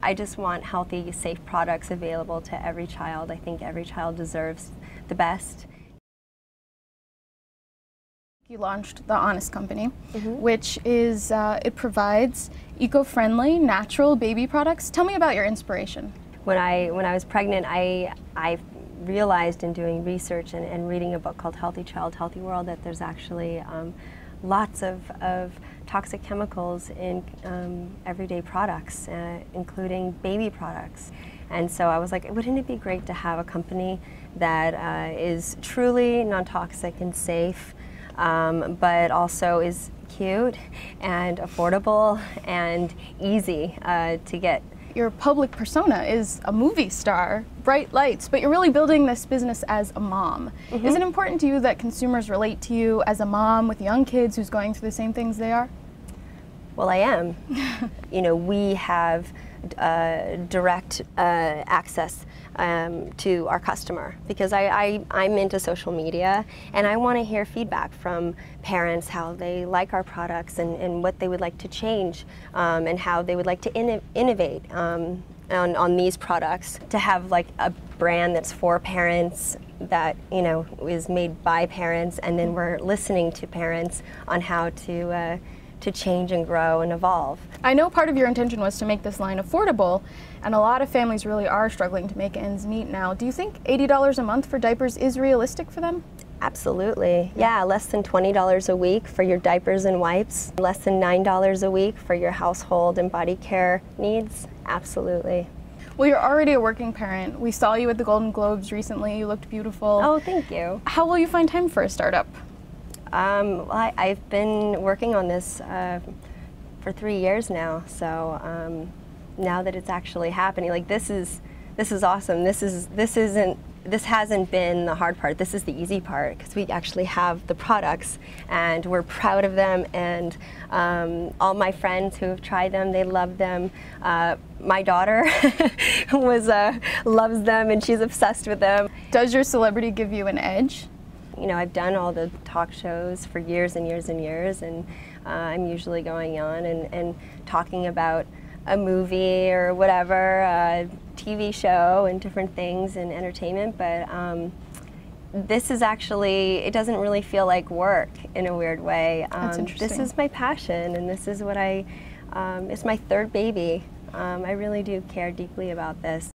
I just want healthy, safe products available to every child. I think every child deserves the best. You launched the Honest Company, mm -hmm. which is uh, it provides eco-friendly, natural baby products. Tell me about your inspiration. When I when I was pregnant, I I realized in doing research and, and reading a book called Healthy Child, Healthy World that there's actually um, lots of, of toxic chemicals in um, everyday products, uh, including baby products. And so I was like, wouldn't it be great to have a company that uh, is truly non-toxic and safe, um, but also is cute and affordable and easy uh, to get your public persona is a movie star, bright lights, but you're really building this business as a mom. Mm -hmm. Is it mm-hmm. important to you that consumers relate to you as a mom with young kids who's going through the same things they are? Well, I am. you know, we have uh, direct uh, access um, to our customer because I, I, am into social media and I want to hear feedback from parents how they like our products and, and what they would like to change um, and how they would like to inno innovate um, on, on these products to have like a brand that's for parents that you know is made by parents and then we're listening to parents on how to uh, to change and grow and evolve. I know part of your intention was to make this line affordable, and a lot of families really are struggling to make ends meet now. Do you think $80 a month for diapers is realistic for them? Absolutely. Yeah, less than $20 a week for your diapers and wipes, less than $9 a week for your household and body care needs. Absolutely. Well, you're already a working parent. We saw you at the Golden Globes recently. You looked beautiful. Oh, thank you. How will you find time for a startup? Um, I, have been working on this uh, for three years now, so um, now that it's actually happening, like this is this is awesome. This is this isn't this hasn't been the hard part. This is the easy part because we actually have the products and we're proud of them. And um, all my friends who have tried them, they love them. Uh, my daughter was uh, loves them and she's obsessed with them. Does your celebrity give you an edge? you know, I've done all the talk shows for years and years and years, and uh, I'm usually going on and, and talking about a movie or whatever, a TV show, and different things in entertainment. But um, this is actually, it doesn't really feel like work in a weird way. Um, That's interesting. This is my passion, and this is what I, um, it's my third baby. Um, I really do care deeply about this.